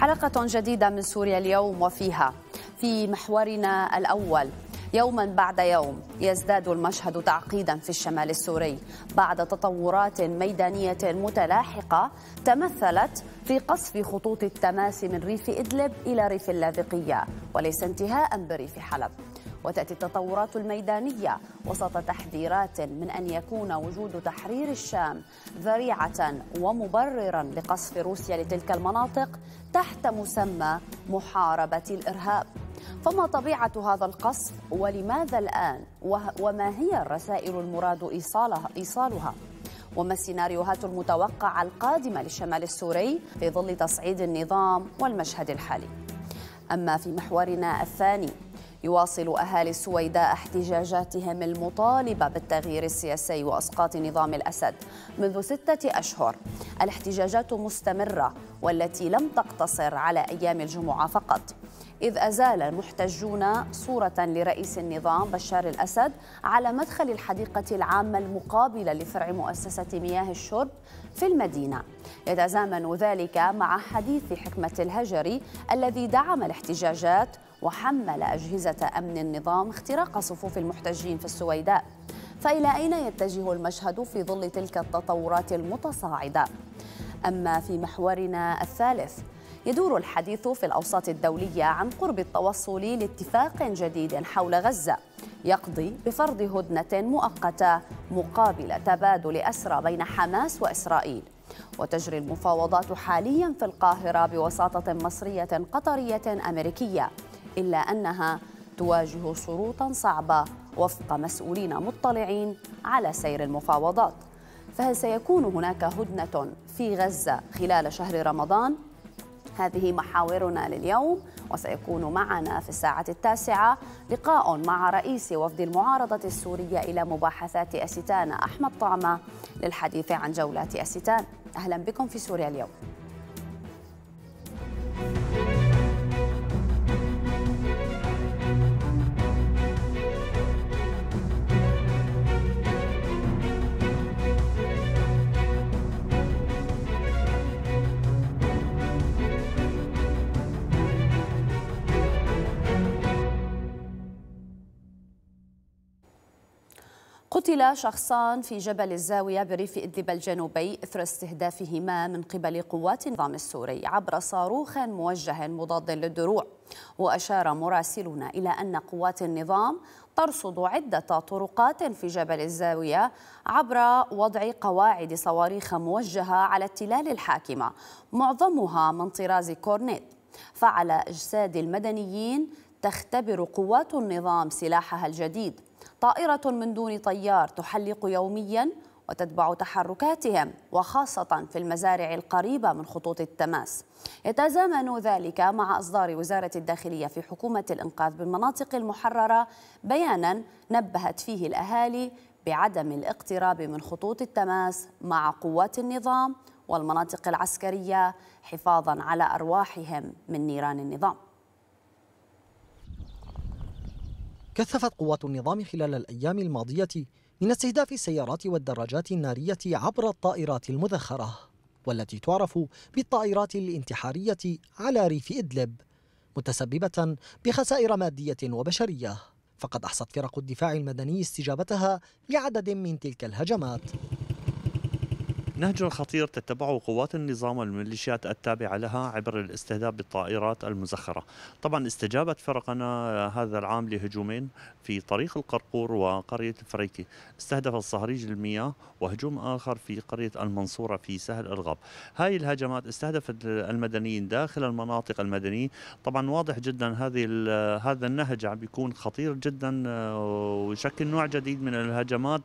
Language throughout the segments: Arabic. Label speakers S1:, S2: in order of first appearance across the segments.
S1: حلقة جديدة من سوريا اليوم وفيها في محورنا الأول يوما بعد يوم يزداد المشهد تعقيدا في الشمال السوري بعد تطورات ميدانية متلاحقة تمثلت في قصف خطوط التماس من ريف إدلب إلى ريف اللاذقية وليس انتهاء بريف حلب وتأتي التطورات الميدانية وسط تحذيرات من أن يكون وجود تحرير الشام ذريعة ومبررا لقصف روسيا لتلك المناطق تحت مسمى محاربة الإرهاب فما طبيعة هذا القصف ولماذا الآن وما هي الرسائل المراد إيصالها, إيصالها؟ وما السيناريوهات المتوقعة القادمة للشمال السوري في ظل تصعيد النظام والمشهد الحالي أما في محورنا الثاني يواصل أهالي السويداء احتجاجاتهم المطالبة بالتغيير السياسي وإسقاط نظام الأسد منذ ستة أشهر الاحتجاجات مستمرة والتي لم تقتصر على أيام الجمعة فقط إذ أزال المحتجون صورة لرئيس النظام بشار الأسد على مدخل الحديقة العامة المقابلة لفرع مؤسسة مياه الشرب في المدينة يتزامن ذلك مع حديث حكمة الهجري الذي دعم الاحتجاجات وحمل أجهزة أمن النظام اختراق صفوف المحتجين في السويداء فإلى أين يتجه المشهد في ظل تلك التطورات المتصاعدة؟ أما في محورنا الثالث يدور الحديث في الأوساط الدولية عن قرب التوصل لاتفاق جديد حول غزة يقضي بفرض هدنة مؤقتة مقابل تبادل أسرى بين حماس وإسرائيل وتجري المفاوضات حاليا في القاهرة بوساطة مصرية قطرية أمريكية إلا أنها تواجه شروطا صعبة وفق مسؤولين مطلعين على سير المفاوضات فهل سيكون هناك هدنة في غزة خلال شهر رمضان؟ هذه محاورنا لليوم وسيكون معنا في الساعة التاسعة لقاء مع رئيس وفد المعارضة السورية إلى مباحثات أستان أحمد طعمة للحديث عن جولات أستان أهلا بكم في سوريا اليوم قتل شخصان في جبل الزاوية بريف إدلب الجنوبي إثر استهدافهما من قبل قوات النظام السوري عبر صاروخ موجه مضاد للدروع وأشار مراسلنا إلى أن قوات النظام ترصد عدة طرقات في جبل الزاوية عبر وضع قواعد صواريخ موجهة على التلال الحاكمة معظمها من طراز كورنيت فعلى أجساد المدنيين تختبر قوات النظام سلاحها الجديد طائرة من دون طيار تحلق يوميا وتتبع تحركاتهم وخاصة في المزارع القريبة من خطوط التماس يتزامن ذلك مع إصدار وزارة الداخلية في حكومة الإنقاذ بالمناطق المحررة بيانا نبهت فيه الأهالي بعدم الاقتراب من خطوط التماس مع قوات النظام والمناطق العسكرية حفاظا على أرواحهم من نيران النظام
S2: كثفت قوات النظام خلال الأيام الماضية من استهداف السيارات والدراجات النارية عبر الطائرات المذخرة والتي تعرف بالطائرات الانتحارية على ريف إدلب متسببة بخسائر مادية وبشرية فقد أحصت فرق الدفاع المدني استجابتها لعدد من تلك الهجمات
S3: نهج خطير تتبعه قوات النظام والميليشيات التابعة لها عبر الاستهداف بالطائرات المزخرة طبعا استجابت فرقنا هذا العام لهجومين في طريق القرقور وقرية الفريكي استهدف الصهريج المياه وهجوم آخر في قرية المنصورة في سهل الغاب هاي الهجمات استهدفت المدنيين داخل المناطق المدنية طبعا واضح جدا هذه هذا النهج عم بيكون خطير جدا ويشكل نوع جديد من الهجمات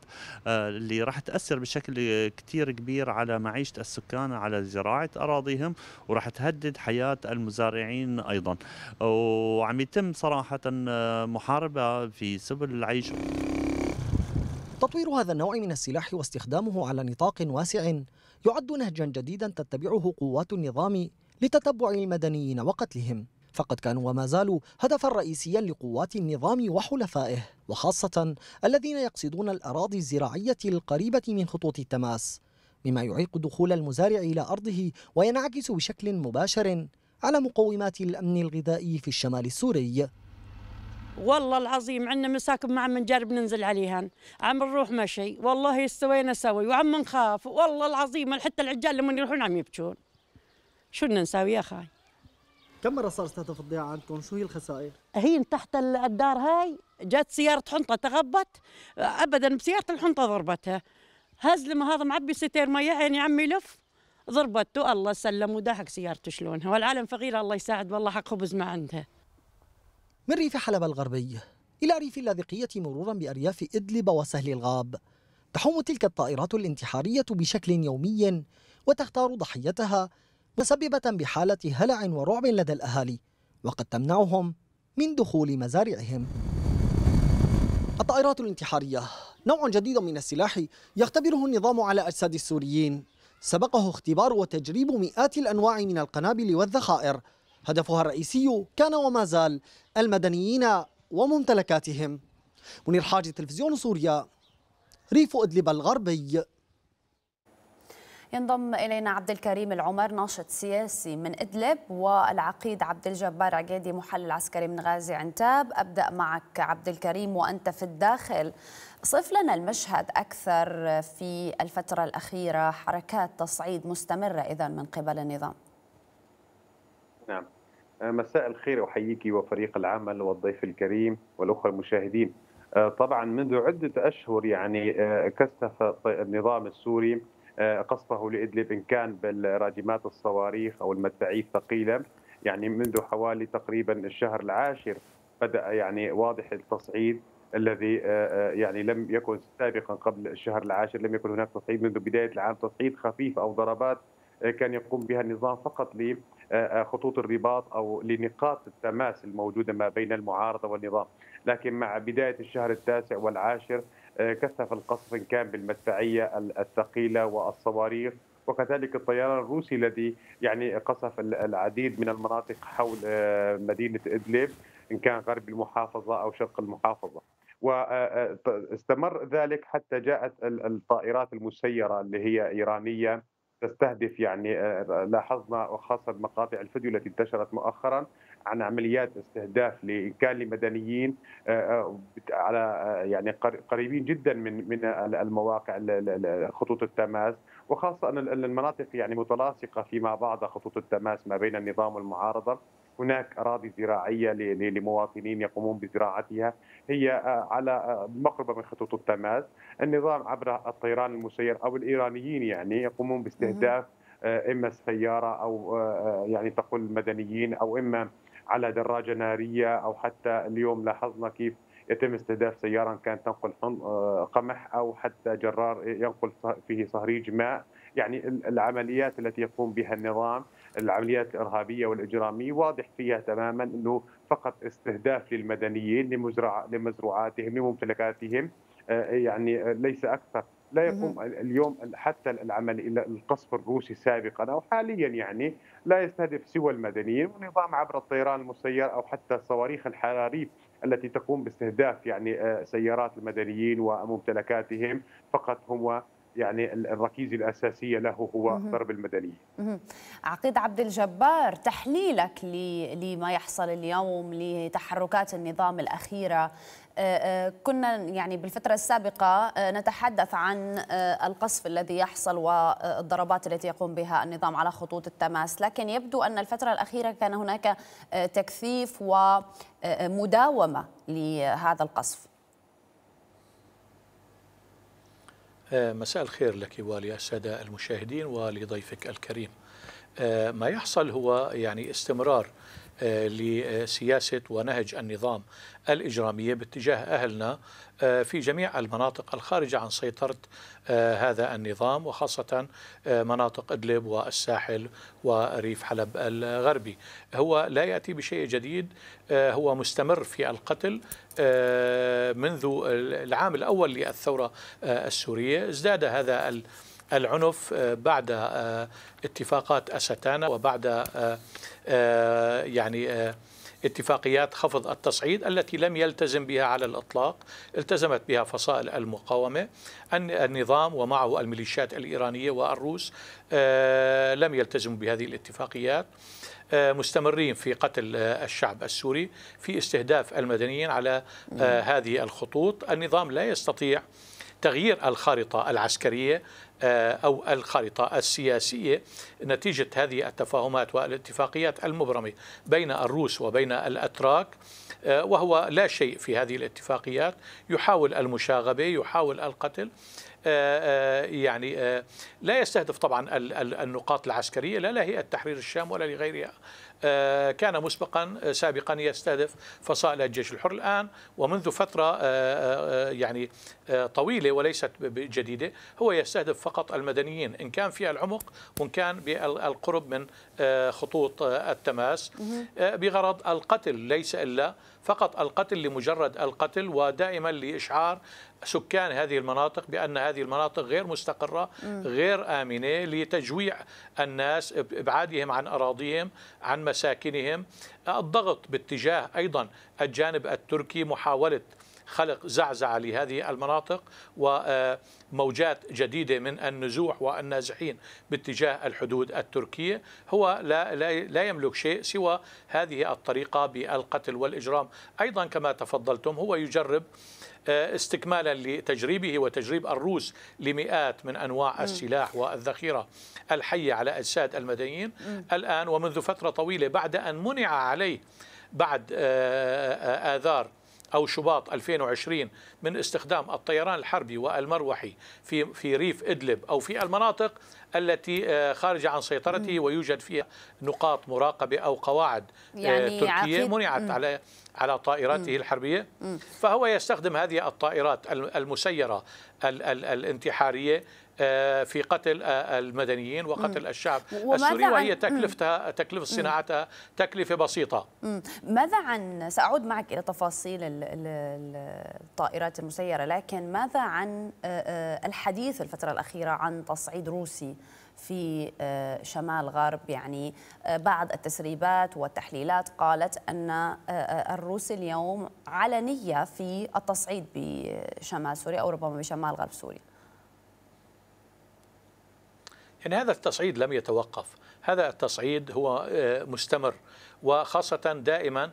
S3: آه، اللي راح تأثر بشكل كتير كبير تأثير على معيشة السكان على زراعة أراضيهم وراح تهدد حياة المزارعين أيضا وعم يتم صراحة آه، محاربة في سبل العيش
S2: تطوير هذا النوع من السلاح واستخدامه على نطاق واسع يعد نهجا جديدا تتبعه قوات النظام لتتبع المدنيين وقتلهم فقد كانوا وما زالوا هدفا رئيسيا لقوات النظام وحلفائه وخاصة الذين يقصدون الأراضي الزراعية القريبة من خطوط التماس مما يعيق دخول المزارع إلى أرضه وينعكس بشكل مباشر على مقومات الأمن الغذائي في الشمال السوري
S3: والله العظيم عندنا مساكن ما عم نجرب ننزل عليها عم نروح مشي والله استوينا سوي وعم نخاف والله العظيم حتى العجال لما يروحون عم يبكون شو بدنا نساوي يا خاي
S2: كم مره صار تهتف الضيعه عندكم شو هي الخسائر هي تحت
S3: الدار هاي جت سياره حنطه تغبت ابدا بسياره الحنطه ضربتها هزلم هذا معبي ستير ميه عيني عمي لف ضربته الله سلم وداحك سيارته شلونها والعالم فقيره الله يساعد والله حق خبز ما عندها من ريف حلب
S2: الغربي إلى ريف اللاذقية مرورا بأرياف إدلب وسهل الغاب تحوم تلك الطائرات الانتحارية بشكل يومي وتختار ضحيتها مسببة بحالة هلع ورعب لدى الأهالي وقد تمنعهم من دخول مزارعهم الطائرات الانتحارية نوع جديد من السلاح يختبره النظام على أجساد السوريين سبقه اختبار وتجريب مئات الأنواع من القنابل والذخائر هدفها الرئيسي كان وما زال المدنيين وممتلكاتهم منير حاجي تلفزيون سوريا ريف إدلب الغربي
S1: ينضم الينا عبد الكريم العمر ناشط سياسي من ادلب والعقيد عبد الجبار عقيدي محلل عسكري من غازي عنتاب ابدا معك عبد الكريم وانت في الداخل صف لنا المشهد أكثر في الفترة الأخيرة حركات تصعيد مستمرة إذا من قبل النظام
S3: نعم آه، مساء الخير أحييك وفريق العمل والضيف الكريم والأخوة المشاهدين آه، طبعا منذ عدة أشهر يعني آه، كثف النظام السوري قصفه لإدلب إن كان بالراجمات الصواريخ أو المدفعية الثقيلة يعني منذ حوالي تقريبا الشهر العاشر بدأ يعني واضح التصعيد الذي آه، آه، يعني لم يكن سابقا قبل الشهر العاشر لم يكن هناك تصعيد منذ بدايه العام تصعيد خفيف او ضربات آه، كان يقوم بها النظام فقط لخطوط الرباط او لنقاط التماس الموجوده ما بين المعارضه والنظام، لكن مع بدايه الشهر التاسع والعاشر كثف القصف ان كان بالمدفعيه الثقيله والصواريخ وكذلك الطيران الروسي الذي يعني قصف العديد من المناطق حول مدينه ادلب ان كان غرب المحافظه او شرق المحافظه. واستمر آه، آه، ذلك حتى جاءت الطائرات المسيره اللي هي ايرانيه تستهدف يعني آه، لاحظنا وخاصه مقاطع الفيديو التي انتشرت مؤخرا عن عمليات استهداف كان لمدنيين على يعني قريبين جدا من من المواقع خطوط التماس وخاصه ان المناطق يعني متلاصقه فيما بعض خطوط التماس ما بين النظام والمعارضه هناك أراضي زراعية لمواطنين يقومون بزراعتها هي آه، على آه، مقربة من خطوط التماس النظام عبر الطيران المسير أو الإيرانيين يعني يقومون باستهداف آه، إما سيارة أو يعني تقول مدنيين أو إما على دراجة نارية أو حتى اليوم لاحظنا كيف يتم استهداف سيارة كانت تنقل قمح أو حتى جرار ينقل فيه صهريج ماء يعني العمليات التي يقوم بها النظام العمليات الارهابيه والاجراميه واضح فيها تماما انه فقط استهداف للمدنيين لمزرع لمزروعاتهم لممتلكاتهم آه، يعني آه، ليس اكثر لا يقوم اليوم حتى العمل القصف الروسي سابقا او حاليا يعني لا يستهدف سوى المدنيين والنظام عبر الطيران المسير او حتى الصواريخ الحراريه التي تقوم باستهداف يعني آه، سيارات المدنيين وممتلكاتهم فقط هو يعني الركيزه الاساسيه له هو ضرب المدني
S1: عقيد عبد الجبار تحليلك لما يحصل اليوم لتحركات النظام الاخيره آه، آه، كنا يعني بالفترة السابقة آه، نتحدث عن القصف الذي يحصل والضربات التي يقوم بها النظام على خطوط التماس لكن يبدو أن الفترة الأخيرة كان هناك تكثيف ومداومة لهذا القصف
S4: آه، مساء الخير لك وللسادة المشاهدين ولضيفك الكريم آه، ما يحصل هو يعني استمرار آه، لسياسة ونهج النظام الإجرامية باتجاه أهلنا آه، في جميع المناطق الخارجة عن سيطرة آه، هذا النظام وخاصة مناطق إدلب والساحل وريف حلب الغربي هو لا يأتي بشيء جديد هو مستمر في القتل منذ العام الأول للثورة السورية ازداد هذا العنف آه، بعد آه، اتفاقات أستانا وبعد آه، يعني اتفاقيات خفض التصعيد التي لم يلتزم بها على الإطلاق التزمت بها فصائل المقاومة أن النظام ومعه الميليشيات الإيرانية والروس لم يلتزموا بهذه الاتفاقيات مستمرين في قتل الشعب السوري في استهداف المدنيين على هذه الخطوط النظام لا يستطيع تغيير الخارطة العسكرية آه، أو الخارطة السياسية نتيجة هذه التفاهمات والاتفاقيات المبرمة بين الروس وبين الأتراك آه، وهو لا شيء في هذه الاتفاقيات يحاول المشاغبة يحاول القتل آه، يعني لا يستهدف طبعا النقاط العسكرية لا لهيئة تحرير الشام ولا لغيرها آه، كان مسبقا آه، سابقا يستهدف فصائل الجيش الحر الآن ومنذ فترة آه، يعني طويلة وليست جديدة هو يستهدف فقط المدنيين إن كان في العمق وإن كان بالقرب من خطوط التماس بغرض القتل ليس إلا فقط القتل لمجرد القتل ودائما لإشعار سكان هذه المناطق بأن هذه المناطق غير مستقرة غير آمنة لتجويع الناس إبعادهم عن أراضيهم عن مساكنهم الضغط باتجاه أيضا الجانب التركي محاولة خلق زعزعة لهذه المناطق وموجات جديدة من النزوح والنازحين باتجاه الحدود التركية هو لا, لا, لا يملك شيء سوى هذه الطريقة بالقتل والإجرام أيضا كما تفضلتم هو يجرب آه، استكمالا لتجريبه وتجريب الروس لمئات من انواع السلاح والذخيره الحيه على اجساد المدنيين الان ومنذ فتره طويله بعد ان منع عليه بعد آه، اذار أو شباط 2020 من استخدام الطيران الحربي والمروحي في في ريف إدلب أو في المناطق التي آه، خارجة عن سيطرته ويوجد فيها نقاط مراقبة أو قواعد آه، يعني تركية منعت على على طائراته الحربية فهو يستخدم هذه الطائرات المسيرة الانتحارية آه، في قتل آه، المدنيين وقتل الشعب السوري وهي تكلفتها تكلفة صناعتها تكلفة بسيطة
S1: ماذا عن سأعود معك إلى تفاصيل الطائرات المسيرة لكن ماذا عن آه، الحديث الفترة الأخيرة عن تصعيد روسي في شمال غرب يعني بعض التسريبات والتحليلات قالت أن الروس اليوم علنية في التصعيد بشمال سوريا أو ربما بشمال غرب سوريا
S4: ان هذا التصعيد لم يتوقف هذا التصعيد هو آه، مستمر وخاصه دائما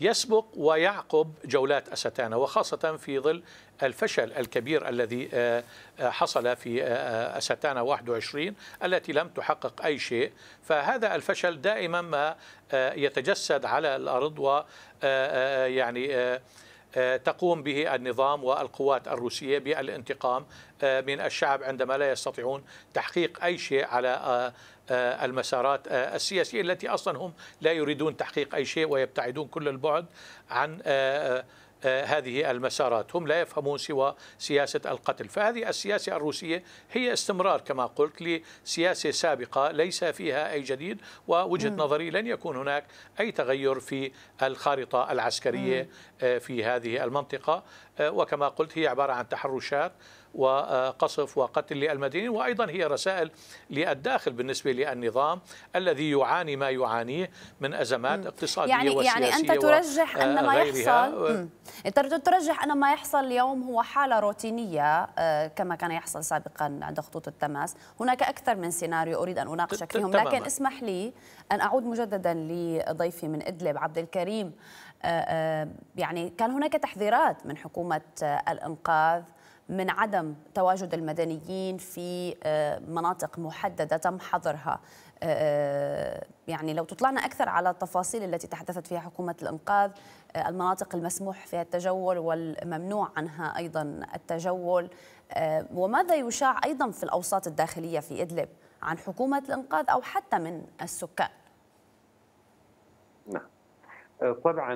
S4: يسبق ويعقب جولات أستانا وخاصة في ظل الفشل الكبير الذي آه، آه، حصل في أستانا 21 التي لم تحقق أي شيء فهذا الفشل دائما ما يتجسد على الأرض ويعني يعني آه، تقوم به النظام والقوات الروسية بالانتقام آه، من الشعب عندما لا يستطيعون تحقيق أي شيء على آه، المسارات السياسية التي أصلا هم لا يريدون تحقيق أي شيء ويبتعدون كل البعد عن آه، هذه المسارات هم لا يفهمون سوى سياسة القتل فهذه السياسة الروسية هي استمرار كما قلت لسياسة سابقة ليس فيها أي جديد ووجهة مم. نظري لن يكون هناك أي تغير في الخارطة العسكرية مم. آه، في هذه المنطقة آه، وكما قلت هي عبارة عن تحرشات وقصف وقتل للمدنيين وأيضا هي رسائل للداخل بالنسبة للنظام الذي يعاني ما يعانيه من أزمات م. اقتصادية يعني وسياسية يعني أنت ترجح أن ما يحصل
S1: أنت ترجح أن ما يحصل اليوم هو حالة روتينية آه، كما كان يحصل سابقا عند خطوط التماس هناك أكثر من سيناريو أريد أن أناقشك فيهم لكن اسمح لي أن أعود مجددا لضيفي من إدلب عبد الكريم آه، آه، يعني كان هناك تحذيرات من حكومة الإنقاذ من عدم تواجد المدنيين في آه، مناطق محددة تم حظرها آه، آه، يعني لو تطلعنا أكثر على التفاصيل التي تحدثت فيها حكومة الإنقاذ المناطق المسموح فيها التجول والممنوع عنها أيضا التجول وماذا يشاع أيضا في الأوساط الداخلية في إدلب عن حكومة الإنقاذ أو حتى من السكان
S3: نعم طبعا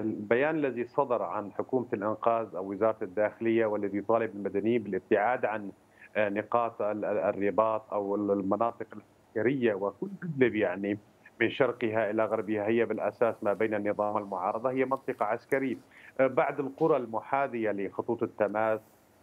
S3: البيان الذي صدر عن حكومه الانقاذ او وزاره الداخليه والذي طالب المدنيين بالابتعاد عن آه، نقاط الرباط او المناطق العسكريه وكل ادلب يعني من شرقها الى غربها هي بالاساس ما بين النظام والمعارضه هي منطقه عسكريه آه، بعض القرى المحاذيه لخطوط التماس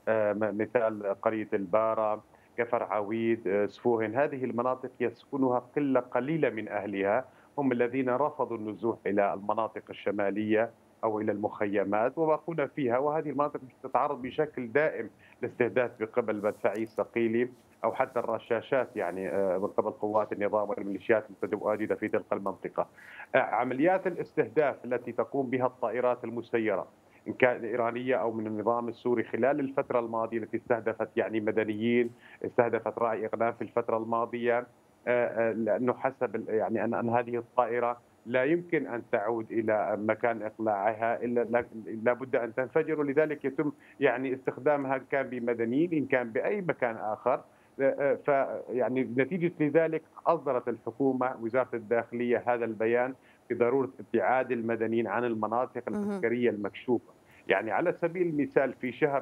S3: آه، مثال قريه الباره كفر عويد سفوهن هذه المناطق يسكنها قله قليله من اهلها هم الذين رفضوا النزوح إلى المناطق الشمالية أو إلى المخيمات وباقون فيها وهذه المناطق تتعرض بشكل دائم لاستهداف بقبل مدفعي الثقيلي او حتى الرشاشات يعني آه، من قبل قوات النظام والميليشيات المتواجده في تلك المنطقه. آه، عمليات الاستهداف التي تقوم بها الطائرات المسيره ان كانت ايرانيه او من النظام السوري خلال الفتره الماضيه التي استهدفت يعني مدنيين، استهدفت راعي اغنام في الفتره الماضيه، آه، آه، لانه حسب يعني ان هذه الطائره لا يمكن ان تعود الى مكان اقلاعها الا لابد ان تنفجر ولذلك يتم يعني استخدامها ان كان بمدنيين ان كان باي مكان اخر آه، فيعني نتيجه لذلك اصدرت الحكومه وزاره الداخليه هذا البيان بضروره ابتعاد المدنيين عن المناطق العسكريه المكشوفه يعني على سبيل المثال في شهر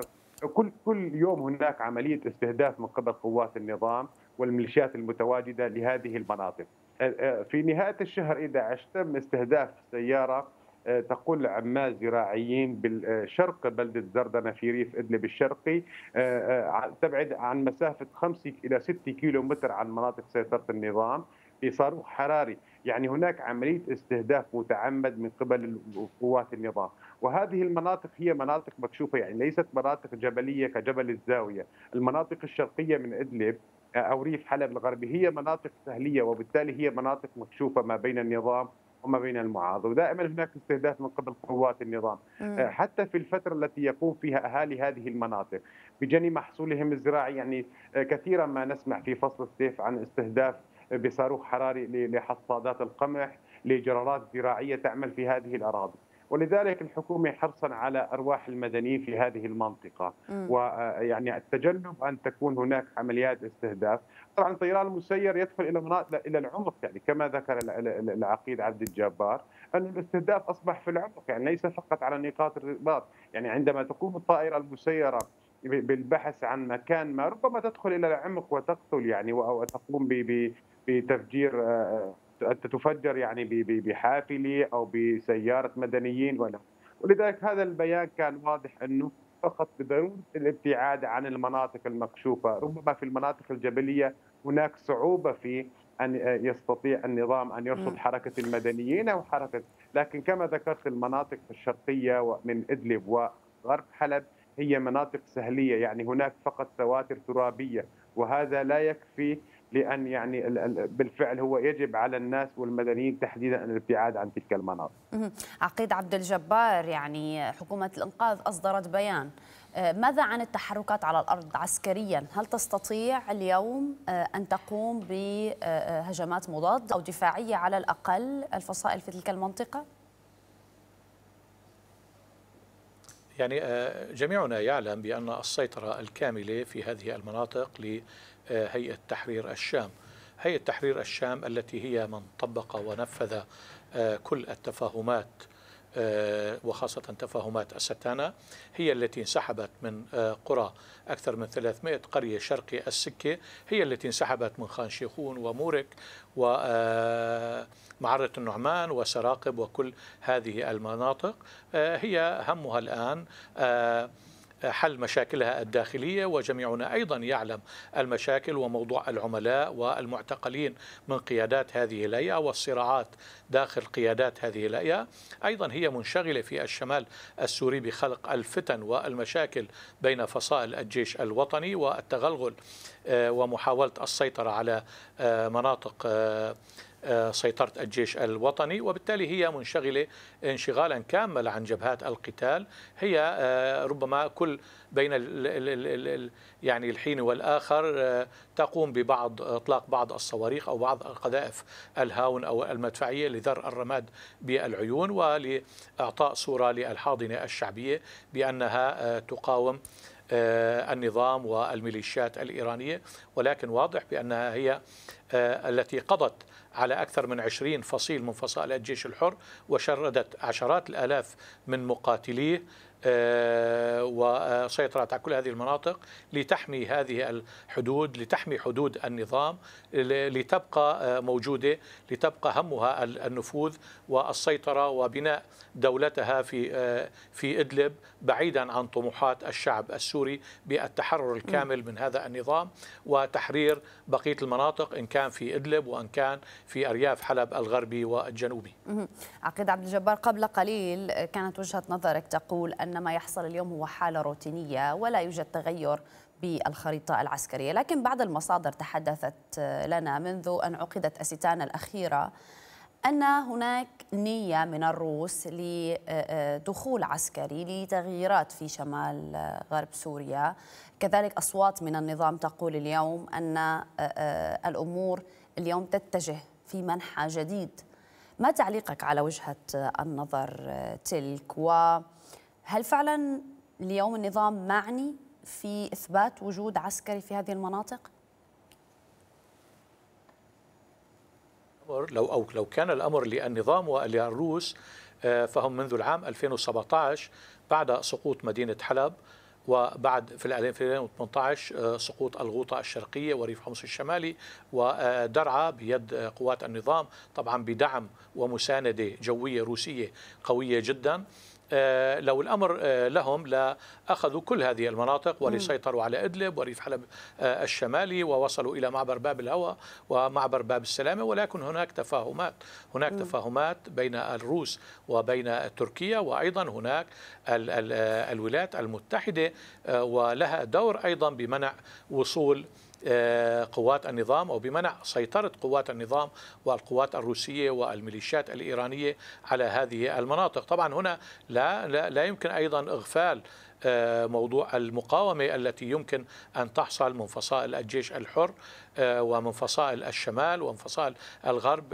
S3: كل كل يوم هناك عمليه استهداف من قبل قوات النظام والميليشيات المتواجده لهذه المناطق. أه، أه، في نهايه الشهر 11 تم استهداف سياره أه، تقول عمال زراعيين بالشرق بلدة زردنة في ريف إدلب الشرقي تبعد عن مسافة 5 إلى 6 كيلو متر عن مناطق سيطرة النظام في صاروخ حراري يعني هناك عملية استهداف متعمد من قبل قوات النظام وهذه المناطق هي مناطق مكشوفة يعني ليست مناطق جبلية كجبل الزاوية المناطق الشرقية من إدلب او ريف حلب الغربي هي مناطق سهليه وبالتالي هي مناطق مكشوفه ما بين النظام وما بين المعارضه ودائما هناك استهداف من قبل قوات النظام آه، حتى في الفترة التي يقوم فيها أهالي هذه المناطق بجني محصولهم الزراعي يعني آه، كثيرا ما نسمع في فصل الصيف عن استهداف بصاروخ حراري لحصادات القمح لجرارات زراعية تعمل في هذه الأراضي ولذلك الحكومة حرصا على أرواح المدنيين في هذه المنطقة ويعني آه، التجنب أن تكون هناك عمليات استهداف طبعا الطيران المسير يدخل إلى مناطق إلى العمق يعني كما ذكر العقيد عبد الجبار أن الاستهداف أصبح في العمق يعني ليس فقط على نقاط الرباط يعني عندما تقوم الطائرة المسيرة بالبحث عن مكان ما ربما تدخل الى العمق وتقتل يعني او تقوم بتفجير آه، آه، أن تفجر يعني بحافلة أو بسيارة مدنيين ولا ولذلك هذا البيان كان واضح أنه فقط بضرورة الابتعاد عن المناطق المكشوفة ربما في المناطق الجبلية هناك صعوبة في أن يستطيع النظام أن يرصد حركة المدنيين أو حركة لكن كما ذكرت المناطق الشرقية من إدلب وغرب حلب هي مناطق سهلية يعني هناك فقط سواتر ترابية وهذا لا يكفي لان يعني بالفعل هو يجب على الناس والمدنيين تحديدا الابتعاد عن تلك المناطق.
S1: عقيد عبد الجبار يعني حكومه الانقاذ اصدرت بيان آه، ماذا عن التحركات على الارض عسكريا؟ هل تستطيع اليوم آه، ان تقوم بهجمات مضاده او دفاعيه على الاقل الفصائل في تلك المنطقه؟
S4: يعني آه، جميعنا يعلم بأن السيطرة الكاملة في هذه المناطق هيئة تحرير الشام هيئة تحرير الشام التي هي من طبق ونفذ آه، كل التفاهمات آه، وخاصة تفاهمات أستانا هي التي انسحبت من آه، قرى أكثر من 300 قرية شرقي السكة هي التي انسحبت من خان شيخون ومورك ومعرة النعمان وسراقب وكل هذه المناطق هي همها الآن حل مشاكلها الداخلية وجميعنا أيضا يعلم المشاكل وموضوع العملاء والمعتقلين من قيادات هذه الهيئة والصراعات داخل قيادات هذه الهيئة أيضا هي منشغلة في الشمال السوري بخلق الفتن والمشاكل بين فصائل الجيش الوطني والتغلغل آه، ومحاولة السيطرة على آه، مناطق آه، سيطرة الجيش الوطني وبالتالي هي منشغلة انشغالا كاملا عن جبهات القتال هي آه، ربما كل بين يعني الحين والآخر آه، تقوم ببعض إطلاق بعض الصواريخ أو بعض القذائف الهاون أو المدفعية لذر الرماد بالعيون ولإعطاء صورة للحاضنة الشعبية بأنها آه، تقاوم آه، النظام والميليشيات الإيرانية ولكن واضح بأنها هي آه، التي قضت على أكثر من عشرين فصيل من فصائل الجيش الحر وشردت عشرات الآلاف من مقاتليه آه، وسيطرت على كل هذه المناطق لتحمي هذه الحدود لتحمي حدود النظام لتبقى آه، موجودة لتبقى همها النفوذ والسيطرة وبناء دولتها في آه، في إدلب بعيدا عن طموحات الشعب السوري بالتحرر الكامل من هذا النظام وتحرير بقية المناطق إن كان في إدلب وإن كان في أرياف حلب الغربي والجنوبي
S1: عقيد عبد الجبار قبل قليل كانت وجهة نظرك تقول أن ما يحصل اليوم هو حالة روتينية ولا يوجد تغير بالخريطة العسكرية لكن بعض المصادر تحدثت آه، لنا منذ أن عقدت أستانا الأخيرة أن هناك نية من الروس لدخول آه، آه، عسكري لتغييرات في شمال غرب سوريا كذلك أصوات من النظام تقول اليوم أن الأمور اليوم تتجه في منحى جديد ما تعليقك على وجهة النظر تلك و هل فعلا اليوم النظام معني في إثبات وجود عسكري في هذه المناطق؟
S4: لو أو لو كان الأمر للنظام وللروس آه، فهم منذ العام 2017 بعد سقوط مدينة حلب وبعد في 2018 آه، سقوط الغوطة الشرقية وريف حمص الشمالي ودرعا بيد قوات النظام طبعا بدعم ومساندة جوية روسية قوية جدا آه، لو الأمر آه، لهم لأخذوا كل هذه المناطق ولسيطروا على إدلب وريف حلب آه، الشمالي ووصلوا إلى معبر باب الهوى ومعبر باب السلامة ولكن هناك تفاهمات هناك تفاهمات بين الروس وبين تركيا وأيضا هناك الولايات المتحدة ولها دور أيضا بمنع وصول آه، قوات النظام او بمنع سيطره قوات النظام والقوات الروسيه والميليشيات الايرانيه على هذه المناطق، طبعا هنا لا لا, لا يمكن ايضا اغفال آه، موضوع المقاومة التي يمكن أن تحصل من فصائل الجيش الحر آه، ومن فصائل الشمال ومن فصائل الغرب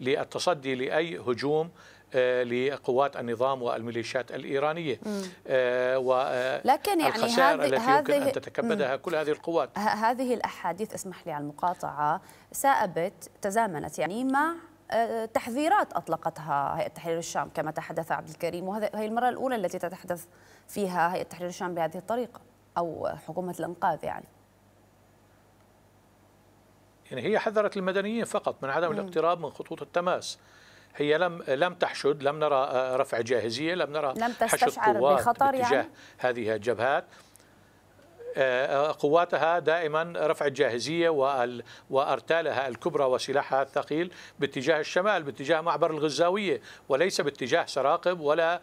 S4: للتصدي لأي هجوم آه، لقوات النظام والميليشيات الإيرانية آه، آه، لكن يعني هذه التي هذه يمكن أن تتكبدها كل هذه القوات
S1: هذه الأحاديث اسمح لي على المقاطعة سأبت تزامنت يعني مع تحذيرات أطلقتها هيئة تحرير الشام كما تحدث عبد الكريم وهذه المرة الأولى التي تتحدث فيها هيئة تحرير الشام بهذه الطريقة أو حكومة الإنقاذ يعني
S4: يعني هي حذرت المدنيين فقط من عدم الاقتراب من خطوط التماس هي لم لم تحشد لم نرى آه، رفع جاهزيه لم نرى لم حشد قوات بخطر يعني؟ باتجاه يعني؟ هذه الجبهات آه، آه، قواتها دائما رفع الجاهزية وأرتالها الكبرى وسلاحها الثقيل باتجاه الشمال باتجاه معبر الغزاوية وليس باتجاه سراقب ولا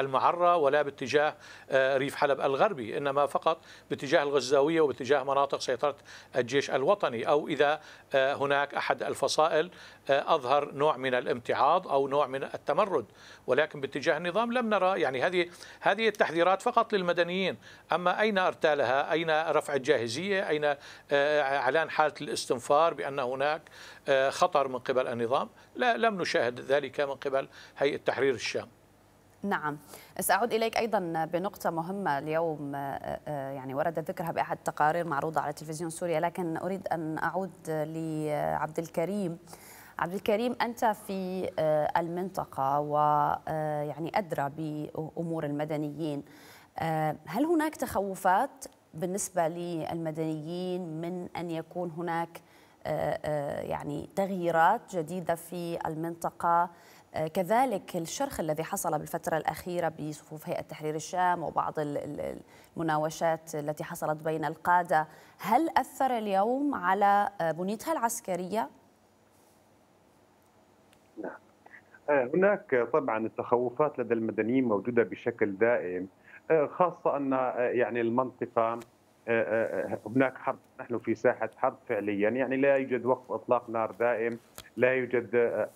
S4: المعرة ولا باتجاه ريف حلب الغربي إنما فقط باتجاه الغزاوية وباتجاه مناطق سيطرة الجيش الوطني أو إذا هناك أحد الفصائل أظهر نوع من الامتعاض أو نوع من التمرد ولكن باتجاه النظام لم نرى يعني هذه هذه التحذيرات فقط للمدنيين أما أين أرتالها أين رفع الجاهزية أين آه، إعلان حالة الاستنفار بأن هناك آه، خطر من قبل النظام لا لم نشاهد ذلك من قبل هيئة تحرير الشام
S1: نعم سأعود إليك أيضا بنقطة مهمة اليوم آه، يعني ورد ذكرها بأحد التقارير معروضة على تلفزيون سوريا لكن أريد أن أعود لعبد الكريم عبد الكريم أنت في آه، المنطقة ويعني آه، أدرى بأمور المدنيين آه، هل هناك تخوفات بالنسبة للمدنيين من أن يكون هناك يعني تغييرات جديدة في المنطقة كذلك الشرخ الذي حصل بالفترة الأخيرة بصفوف هيئة تحرير الشام وبعض المناوشات التي حصلت بين القادة هل أثر اليوم على بنيتها العسكرية؟
S3: آه، هناك طبعا التخوفات لدى المدنيين موجوده بشكل دائم آه، خاصه ان آه، يعني المنطقه هناك حرب نحن في ساحه حرب فعليا يعني لا يوجد وقف اطلاق نار دائم لا يوجد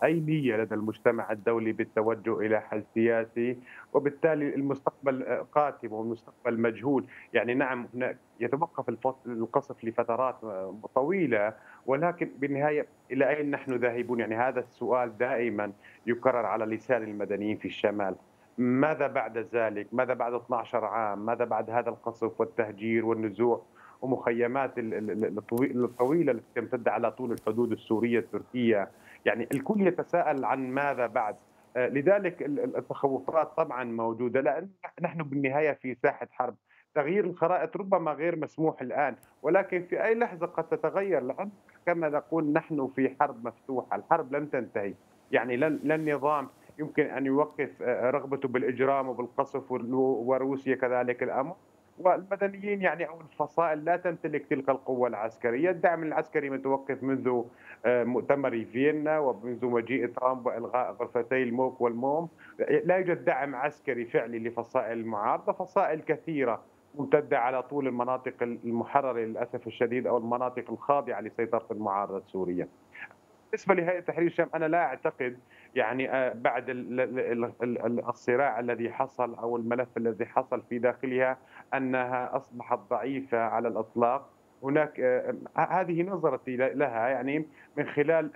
S3: اي نيه لدى المجتمع الدولي بالتوجه الى حل سياسي وبالتالي المستقبل قاتم والمستقبل مجهول يعني نعم هناك يتوقف القصف لفترات طويله ولكن بالنهايه الى اين نحن ذاهبون؟ يعني هذا السؤال دائما يكرر على لسان المدنيين في الشمال. ماذا بعد ذلك؟ ماذا بعد 12 عام؟ ماذا بعد هذا القصف والتهجير والنزوع ومخيمات الطويله التي تمتد على طول الحدود السوريه التركيه؟ يعني الكل يتساءل عن ماذا بعد؟ آه، لذلك التخوفات طبعا موجوده لان نحن بالنهايه في ساحه حرب تغيير الخرائط ربما غير مسموح الآن ولكن في أي لحظة قد تتغير لأن كما نقول نحن في حرب مفتوحة الحرب لن تنتهي يعني لن, لن نظام يمكن أن يوقف آه، رغبته بالإجرام وبالقصف وروسيا كذلك الأمر والمدنيين يعني او الفصائل لا تمتلك تلك القوه العسكريه، الدعم العسكري متوقف منذ آه، مؤتمر فيينا ومنذ مجيء ترامب والغاء غرفتي الموك والموم، لا يوجد دعم عسكري فعلي لفصائل المعارضه، فصائل كثيره ممتده على طول المناطق المحرره للاسف الشديد او المناطق الخاضعه لسيطره المعارضه السوريه. بالنسبه لهيئه تحرير الشام انا لا اعتقد يعني آه، بعد الصراع الذي حصل او الملف الذي حصل في داخلها انها اصبحت ضعيفه على الاطلاق هناك آه، آه، هذه نظرتي لها يعني من خلال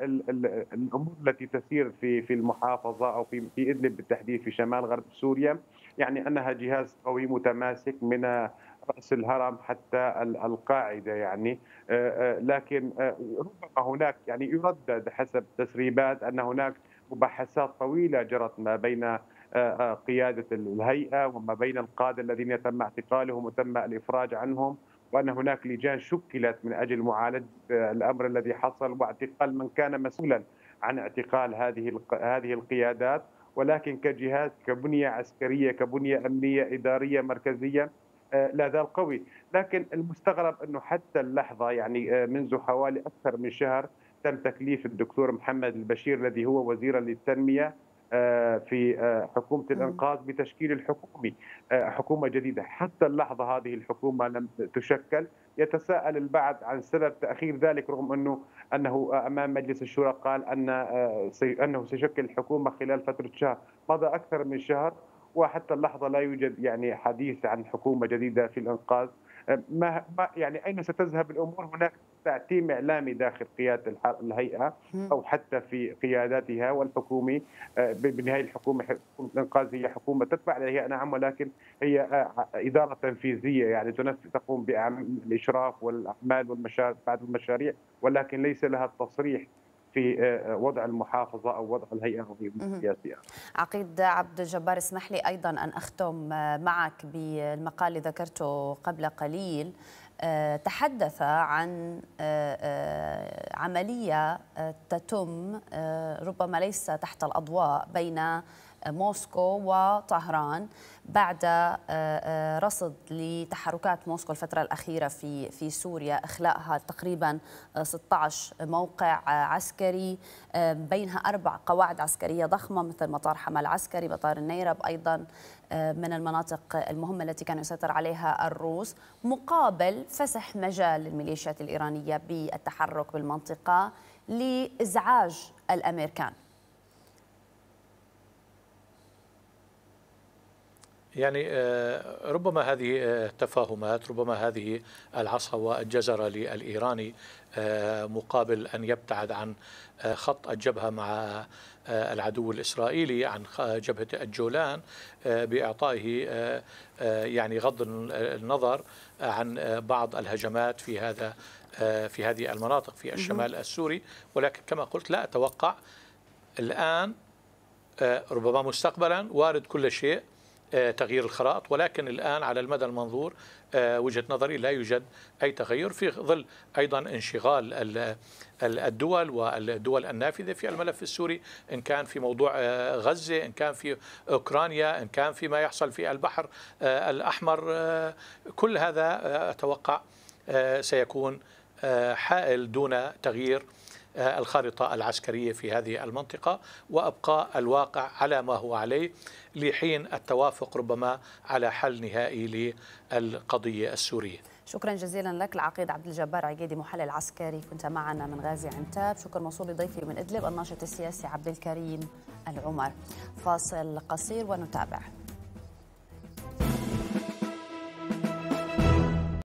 S3: الامور التي تسير في في المحافظه او في في ادلب بالتحديد في شمال غرب سوريا يعني انها جهاز قوي متماسك من آه، راس الهرم حتى القاعده يعني لكن ربما هناك يعني يردد حسب تسريبات ان هناك مباحثات طويله جرت ما بين قياده الهيئه وما بين القاده الذين تم اعتقالهم وتم الافراج عنهم وان هناك لجان شكلت من اجل معالجه الامر الذي حصل واعتقال من كان مسؤولا عن اعتقال هذه هذه القيادات ولكن كجهاز كبنيه عسكريه كبنيه امنيه اداريه مركزيه آه، لا زال قوي لكن المستغرب انه حتى اللحظه يعني آه، منذ حوالي اكثر من شهر تم تكليف الدكتور محمد البشير الذي هو وزيرا للتنميه آه، في آه، حكومه الانقاذ بتشكيل الحكومه آه، حكومه جديده حتى اللحظه هذه الحكومه لم تشكل يتساءل البعض عن سبب تاخير ذلك رغم انه انه امام مجلس الشورى قال ان انه سيشكل الحكومه خلال فتره شهر مضى اكثر من شهر وحتى اللحظه لا يوجد يعني حديث عن حكومه جديده في الانقاذ ما يعني اين ستذهب الامور هناك تعتيم اعلامي داخل قياده الهيئه او حتى في قياداتها والحكومي آه، بالنهايه الحكومه حكومه الانقاذ هي حكومه تتبع لهيئه نعم ولكن هي آه، اداره تنفيذيه يعني تقوم بالاشراف والاعمال والمشاريع بعض المشاريع ولكن ليس لها التصريح في آه، وضع المحافظة أو وضع الهيئة السياسية
S1: عقيد عبد الجبار اسمح لي أيضا أن أختم معك بالمقال اللي ذكرته قبل قليل آه، تحدث عن آه، آه، عملية تتم ربما ليس تحت الأضواء بين موسكو وطهران بعد آه، آه، رصد لتحركات موسكو الفترة الأخيرة في في سوريا إخلاءها تقريبا 16 آه، موقع عسكري بينها أربع قواعد عسكرية ضخمة مثل مطار حمل عسكري مطار النيرب أيضا من المناطق المهمة التي كان يسيطر عليها الروس مقابل فسح مجال للميليشيات الإيرانية بالتحرك بالمنطقة لإزعاج الأمريكان
S4: يعني آه، ربما هذه التفاهمات آه، ربما هذه العصا والجزرة للإيراني آه، مقابل أن يبتعد عن خط الجبهة مع العدو الإسرائيلي عن جبهة الجولان بإعطائه يعني غض النظر عن بعض الهجمات في هذا في هذه المناطق في الشمال السوري ولكن كما قلت لا أتوقع الآن ربما مستقبلا وارد كل شيء آه، تغيير الخرائط ولكن الآن على المدى المنظور آه، وجهة نظري لا يوجد أي تغير في ظل أيضا انشغال الدول والدول النافذة في الملف السوري إن كان في موضوع آه، غزة إن كان في أوكرانيا إن كان في ما يحصل في البحر الأحمر كل هذا أتوقع سيكون حائل دون تغيير آه، الخارطة العسكرية في هذه المنطقة وأبقاء الواقع على ما هو عليه لحين التوافق ربما على حل نهائي للقضية السورية
S1: شكرا جزيلا لك العقيد عبد الجبار عقيدي محلل عسكري كنت معنا من غازي عنتاب شكرا موصول لضيفي من ادلب الناشط السياسي عبد الكريم العمر فاصل قصير ونتابع